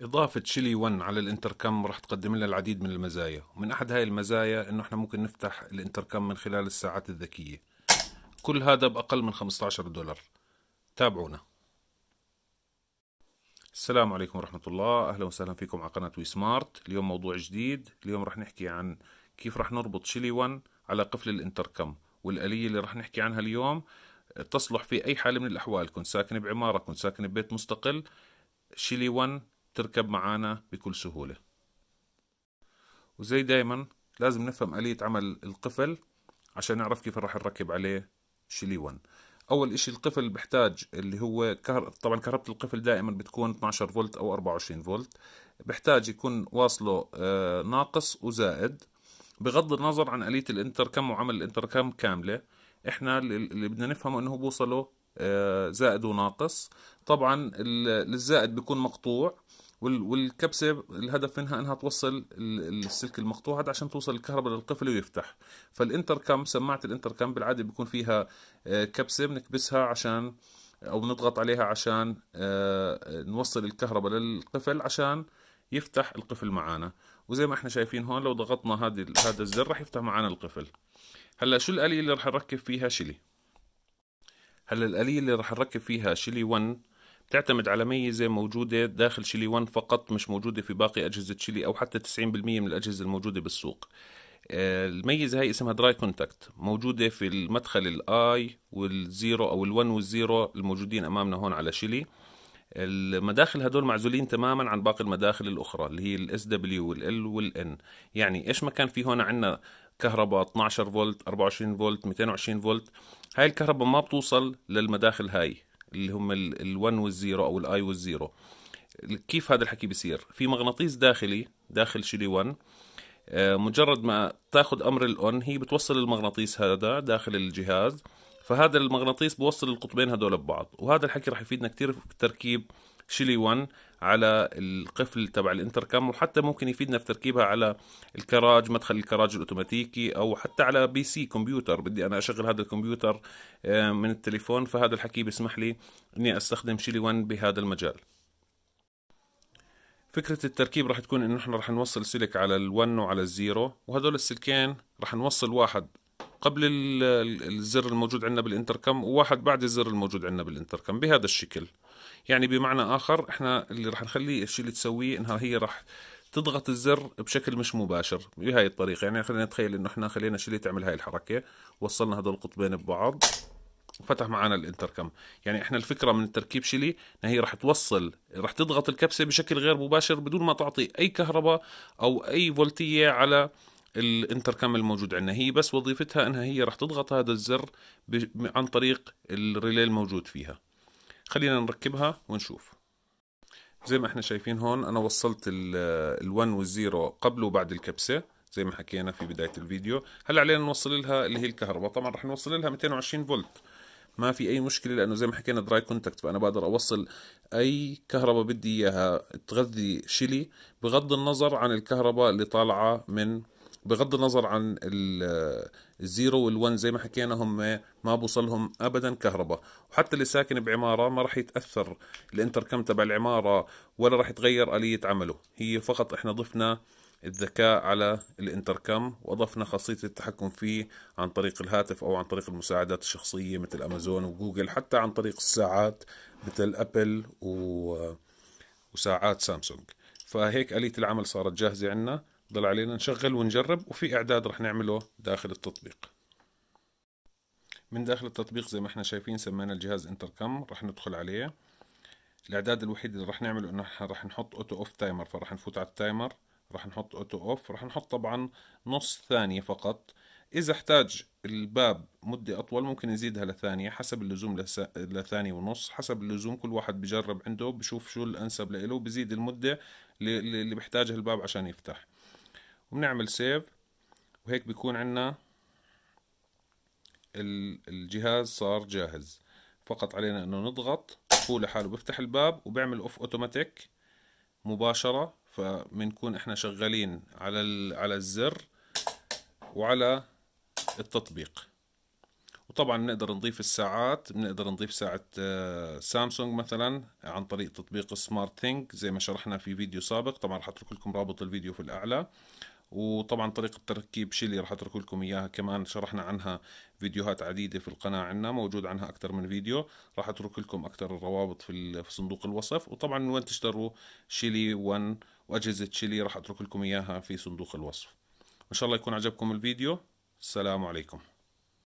إضافة شيلي 1 على الانتركم راح تقدم لنا العديد من المزايا ومن أحد هاي المزايا إنه إحنا ممكن نفتح الانتركم من خلال الساعات الذكية كل هذا بأقل من 15 دولار تابعونا السلام عليكم ورحمة الله أهلا وسهلا فيكم على قناة وي سمارت اليوم موضوع جديد اليوم راح نحكي عن كيف راح نربط شيلي 1 على قفل الانتركم والآلية اللي راح نحكي عنها اليوم تصلح في أي حالة من الأحوال كنت ساكن بعمارة كنت ساكن ببيت مستقل شيلي 1 تركب معانا بكل سهولة وزي دايما لازم نفهم آلية عمل القفل عشان نعرف كيف راح نركب عليه شيلي 1 اول اشي القفل بحتاج اللي هو كهر... طبعا كهربة القفل دائما بتكون 12 فولت او 24 فولت بحتاج يكون واصله آه، ناقص وزائد بغض النظر عن آلية الانتركم وعمل الانتركم كاملة احنا اللي بدنا نفهمه انه بوصله آه، زائد وناقص طبعا الزائد بيكون مقطوع والكبسه الهدف منها انها توصل السلك المقطوع هذا عشان توصل الكهرباء للقفل ويفتح فالانتركم سماعه الانتركم بالعاده بيكون فيها آه، كبسه بنكبسها عشان او بنضغط عليها عشان آه، نوصل الكهرباء للقفل عشان يفتح القفل معانا وزي ما احنا شايفين هون لو ضغطنا هذه هذا الزر راح يفتح معانا القفل هلا شو الآلية اللي راح نركب فيها شيلي هلا الآلية اللي راح نركب فيها شيلي 1 تعتمد على ميزة موجودة داخل شيلي 1 فقط مش موجودة في باقي أجهزة شيلي أو حتى 90% من الأجهزة الموجودة بالسوق آه، الميزة هاي اسمها دراي كونتاكت موجودة في المدخل الاي والزيرو او ال1 والزيرو الموجودين امامنا هون على شيلي المداخل هدول معزولين تماما عن باقي المداخل الاخرى اللي هي الاس دبليو والال والان يعني ايش ما كان في هون عندنا كهرباء 12 فولت 24 فولت 220 فولت هاي الكهرباء ما بتوصل للمداخل هاي اللي هم ال1 والزيرو او الاي والزيرو كيف هذا الحكي بيصير في مغناطيس داخلي داخل شيلي 1 آه، مجرد ما تاخذ امر الاون هي بتوصل المغناطيس هذا داخل الجهاز فهذا المغناطيس بوصل القطبين هدول ببعض وهذا الحكي رح يفيدنا كثير في تركيب شيلي 1 على القفل تبع الانتركام وحتى ممكن يفيدنا في تركيبها على الكراج مدخل الكراج الاوتوماتيكي او حتى على بي سي كمبيوتر بدي انا اشغل هذا الكمبيوتر آه، من التليفون فهذا الحكي بيسمح لي اني استخدم شيلي 1 بهذا المجال فكرة التركيب راح تكون انه احنا راح نوصل سلك على ال1 وعلى الزيرو وهدول السلكين راح نوصل واحد قبل الزر الموجود عندنا بالانتركم وواحد بعد الزر الموجود عندنا بالانتركم بهذا الشكل يعني بمعنى اخر احنا اللي راح نخليه الشيء اللي تسويه انها هي راح تضغط الزر بشكل مش مباشر بهاي الطريقه يعني خلينا نتخيل انه احنا خلينا شيلي تعمل هاي الحركه وصلنا هذول القطبين ببعض وفتح معنا الانتركم يعني احنا الفكره من التركيب شيلي ان هي راح توصل راح تضغط الكبسه بشكل غير مباشر بدون ما تعطي اي كهرباء او اي فولتيه على الانتركم الموجود عندنا هي بس وظيفتها انها هي راح تضغط هذا الزر عن طريق الريلي الموجود فيها خلينا نركبها ونشوف زي ما احنا شايفين هون انا وصلت ال1 والزيرو قبل وبعد الكبسه زي ما حكينا في بدايه الفيديو هلا علينا نوصل لها اللي هي الكهرباء طبعا راح نوصل لها 220 فولت ما في اي مشكله لانه زي ما حكينا دراي كونتاكت فانا بقدر اوصل اي كهرباء بدي اياها تغذي شيلي بغض النظر عن الكهرباء اللي طالعه من بغض النظر عن الزيرو والون زي ما حكينا هم ما بوصلهم ابدا كهرباء وحتى اللي ساكن بعماره ما راح يتاثر الانتركم تبع العماره ولا راح يتغير اليه عمله هي فقط احنا ضفنا الذكاء على الانتركم واضفنا خاصيه التحكم فيه عن طريق الهاتف او عن طريق المساعدات الشخصيه مثل امازون وجوجل حتى عن طريق الساعات مثل ابل و... وساعات سامسونج فهيك اليه العمل صارت جاهزه عندنا ضل علينا نشغل ونجرب وفي إعداد رح نعمله داخل التطبيق من داخل التطبيق زي ما احنا شايفين سمينا الجهاز انتركم رح ندخل عليه الاعداد الوحيد اللي رح نعمله انه رح نحط اوتو اوف تايمر فرح نفوت على التايمر رح نحط اوتو اوف رح نحط طبعا نص ثانية فقط اذا احتاج الباب مدة اطول ممكن نزيدها لثانية حسب اللزوم لثانية ونص حسب اللزوم كل واحد بجرب عنده بشوف شو الانسب له بزيد المدة اللي بحتاجه الباب عشان يفتح وبنعمل سيف وهيك بيكون عنا الجهاز صار جاهز فقط علينا انه نضغط هو لحاله بيفتح الباب وبيعمل اوف اوتوماتيك مباشرة فبنكون احنا شغالين على على الزر وعلى التطبيق وطبعا بنقدر نضيف الساعات بنقدر نضيف ساعة آه، سامسونج مثلا عن طريق تطبيق سمارت ثينك زي ما شرحنا في فيديو سابق طبعا رح اترك لكم رابط الفيديو في الاعلى وطبعا طريقة تركيب شيلي راح اترك لكم اياها كمان شرحنا عنها فيديوهات عديدة في القناة عنا موجود عنها اكثر من فيديو راح اترك لكم اكثر الروابط في صندوق الوصف وطبعا من وين تشتروا شيلي 1 واجهزة شيلي راح اترك لكم اياها في صندوق الوصف ان شاء الله يكون عجبكم الفيديو السلام عليكم